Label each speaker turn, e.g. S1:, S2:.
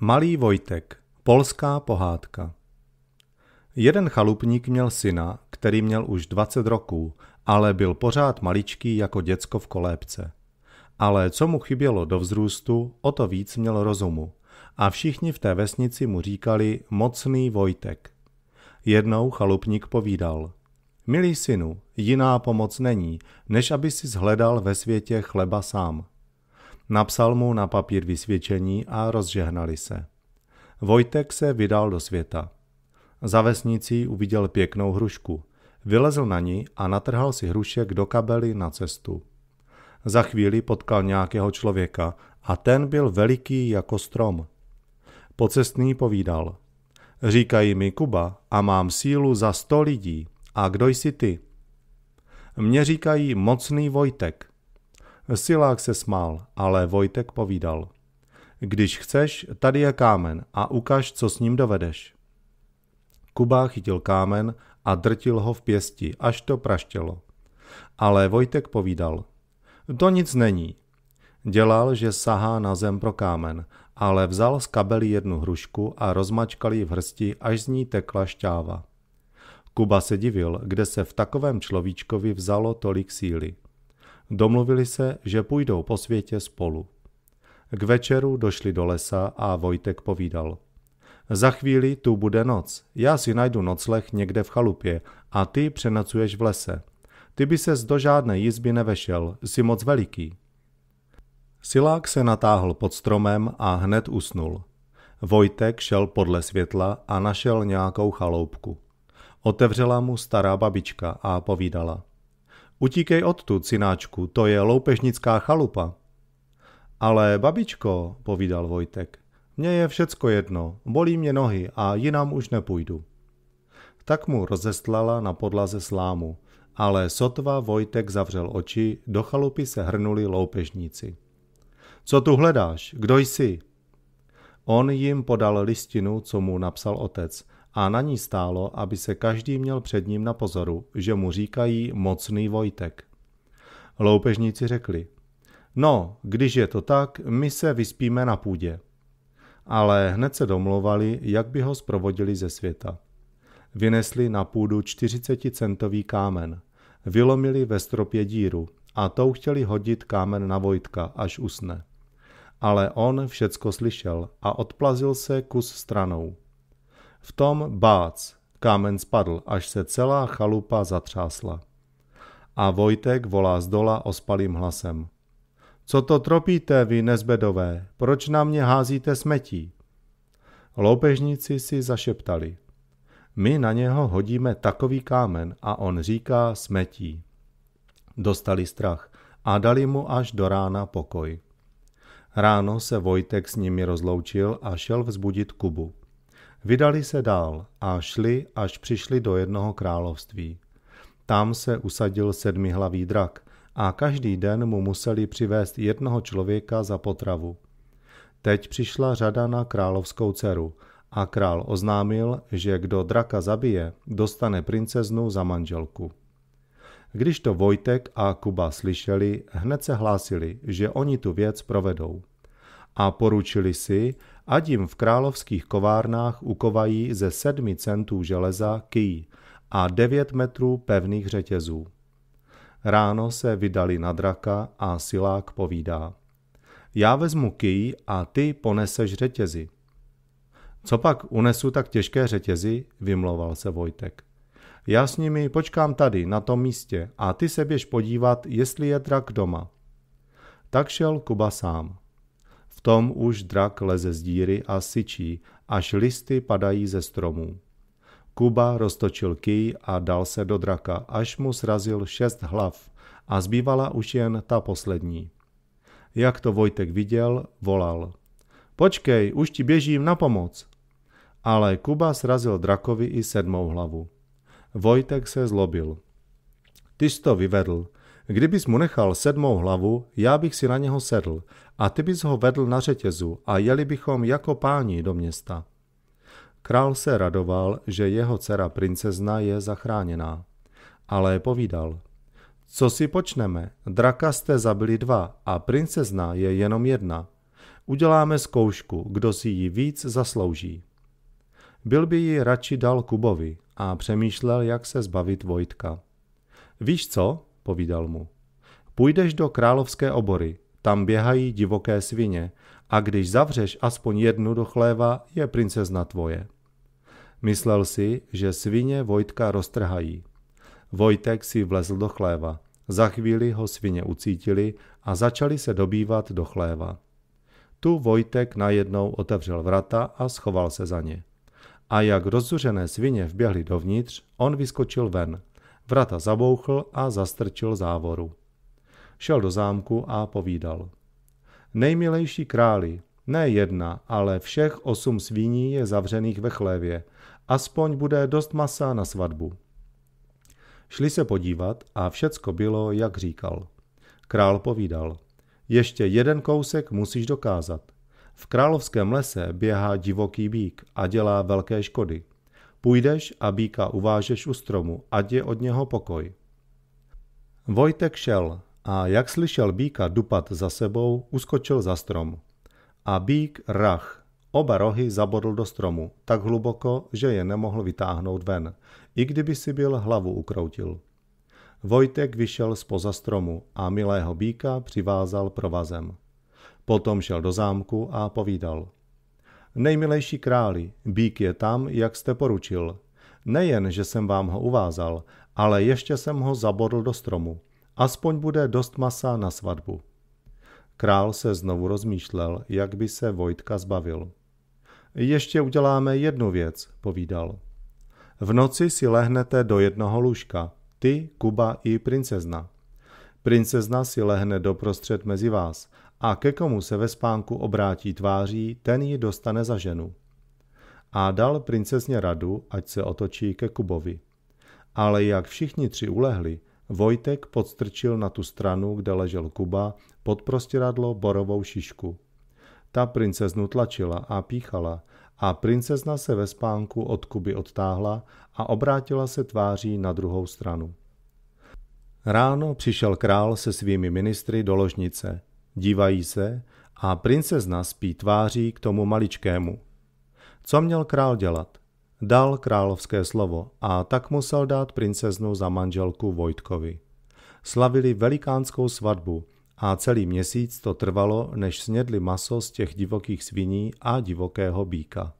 S1: Malý Vojtek, polská pohádka. Jeden chalupník měl syna, který měl už 20 roků, ale byl pořád maličký jako děcko v kolébce. Ale co mu chybělo do vzrůstu, o to víc měl rozumu. A všichni v té vesnici mu říkali mocný Vojtek. Jednou chalupník povídal. Milý synu, jiná pomoc není, než aby si zhledal ve světě chleba sám. Napsal mu na papír vysvědčení a rozžehnali se. Vojtek se vydal do světa. Za vesnicí uviděl pěknou hrušku. Vylezl na ní a natrhal si hrušek do kabely na cestu. Za chvíli potkal nějakého člověka a ten byl veliký jako strom. Pocestný povídal. Říkají mi Kuba a mám sílu za sto lidí. A kdo jsi ty? Mně říkají mocný Vojtek. Silák se smál, ale Vojtek povídal. Když chceš, tady je kámen a ukaž, co s ním dovedeš. Kuba chytil kámen a drtil ho v pěsti, až to praštělo. Ale Vojtek povídal. To nic není. Dělal, že sahá na zem pro kámen, ale vzal z kabely jednu hrušku a rozmačkal ji v hrsti, až z ní tekla šťáva. Kuba se divil, kde se v takovém človíčkovi vzalo tolik síly. Domluvili se, že půjdou po světě spolu. K večeru došli do lesa a Vojtek povídal. Za chvíli tu bude noc. Já si najdu nocleh někde v chalupě a ty přenacuješ v lese. Ty by ses do žádné jizby nevešel, jsi moc veliký. Silák se natáhl pod stromem a hned usnul. Vojtek šel podle světla a našel nějakou chaloupku. Otevřela mu stará babička a povídala – Utíkej odtud, synáčku, to je loupežnická chalupa. Ale babičko, povídal Vojtek, mně je všecko jedno, bolí mě nohy a jinam už nepůjdu. Tak mu rozestlala na podlaze slámu, ale sotva Vojtek zavřel oči, do chalupy se hrnuli loupežníci. Co tu hledáš? Kdo jsi? On jim podal listinu, co mu napsal otec, a na ní stálo, aby se každý měl před ním na pozoru, že mu říkají mocný Vojtek. Loupežníci řekli, no, když je to tak, my se vyspíme na půdě. Ale hned se domlouvali, jak by ho zprovodili ze světa. Vynesli na půdu 40-centový kámen, vylomili ve stropě díru a tou chtěli hodit kámen na Vojtka, až usne. Ale on všecko slyšel a odplazil se kus stranou. V tom bác kámen spadl, až se celá chalupa zatřásla. A Vojtek volá z dola ospalým hlasem. Co to tropíte, vy nezbedové? Proč na mě házíte smetí? Loupežníci si zašeptali. My na něho hodíme takový kámen a on říká smetí. Dostali strach a dali mu až do rána pokoj. Ráno se Vojtek s nimi rozloučil a šel vzbudit Kubu. Vydali se dál a šli, až přišli do jednoho království. Tam se usadil sedmihlavý drak a každý den mu museli přivést jednoho člověka za potravu. Teď přišla řada na královskou dceru a král oznámil, že kdo draka zabije, dostane princeznu za manželku. Když to Vojtek a Kuba slyšeli, hned se hlásili, že oni tu věc provedou. A poručili si, ať jim v královských kovárnách ukovají ze sedmi centů železa ký a devět metrů pevných řetězů. Ráno se vydali na draka a silák povídá. Já vezmu ký a ty poneseš řetězy. Co pak unesu tak těžké řetězy, vymlouval se Vojtek. Já s nimi počkám tady, na tom místě, a ty se běž podívat, jestli je drak doma. Tak šel Kuba sám tom už drak leze z díry a syčí, až listy padají ze stromů. Kuba roztočil ký a dal se do draka, až mu srazil šest hlav a zbývala už jen ta poslední. Jak to Vojtek viděl, volal. Počkej, už ti běžím na pomoc. Ale Kuba srazil drakovi i sedmou hlavu. Vojtek se zlobil. Ty jsi to vyvedl, Kdybys mu nechal sedmou hlavu, já bych si na něho sedl a ty bys ho vedl na řetězu a jeli bychom jako páni do města. Král se radoval, že jeho dcera princezna je zachráněná. Ale povídal, co si počneme, draka jste zabili dva a princezna je jenom jedna. Uděláme zkoušku, kdo si ji víc zaslouží. Byl by ji radši dal Kubovi a přemýšlel, jak se zbavit Vojtka. Víš co, povídal mu. Půjdeš do královské obory, tam běhají divoké svině a když zavřeš aspoň jednu do chléva, je princezna tvoje. Myslel si, že svině Vojtka roztrhají. Vojtek si vlezl do chléva. Za chvíli ho svině ucítili a začali se dobývat do chléva. Tu Vojtek najednou otevřel vrata a schoval se za ně. A jak rozzuřené svině vběhly dovnitř, on vyskočil ven Vrata zabouchl a zastrčil závoru. Šel do zámku a povídal. Nejmilejší králi, ne jedna, ale všech osm svíní je zavřených ve chlévě. Aspoň bude dost masa na svatbu. Šli se podívat a všecko bylo, jak říkal. Král povídal. Ještě jeden kousek musíš dokázat. V královském lese běhá divoký bík a dělá velké škody. Půjdeš a býka uvážeš u stromu, ať je od něho pokoj. Vojtek šel a jak slyšel býka dupat za sebou, uskočil za strom. A bík, rach, oba rohy zabodl do stromu, tak hluboko, že je nemohl vytáhnout ven, i kdyby si byl hlavu ukroutil. Vojtek vyšel spoza stromu a milého býka přivázal provazem. Potom šel do zámku a povídal – Nejmilejší králi, bík je tam, jak jste poručil. Nejen, že jsem vám ho uvázal, ale ještě jsem ho zabodl do stromu. Aspoň bude dost masa na svatbu. Král se znovu rozmýšlel, jak by se Vojtka zbavil. Ještě uděláme jednu věc, povídal. V noci si lehnete do jednoho lůžka, ty, Kuba i princezna. Princezna si lehne doprostřed mezi vás a ke komu se ve spánku obrátí tváří, ten ji dostane za ženu. A dal princezně radu, ať se otočí ke Kubovi. Ale jak všichni tři ulehli, Vojtek podstrčil na tu stranu, kde ležel Kuba, pod prostěradlo borovou šišku. Ta princeznu tlačila a píchala a princezna se ve spánku od Kuby odtáhla a obrátila se tváří na druhou stranu. Ráno přišel král se svými ministry do ložnice. Dívají se a princezna spí tváří k tomu maličkému. Co měl král dělat? Dal královské slovo a tak musel dát princeznu za manželku Vojtkovi. Slavili velikánskou svatbu a celý měsíc to trvalo, než snědli maso z těch divokých sviní a divokého býka.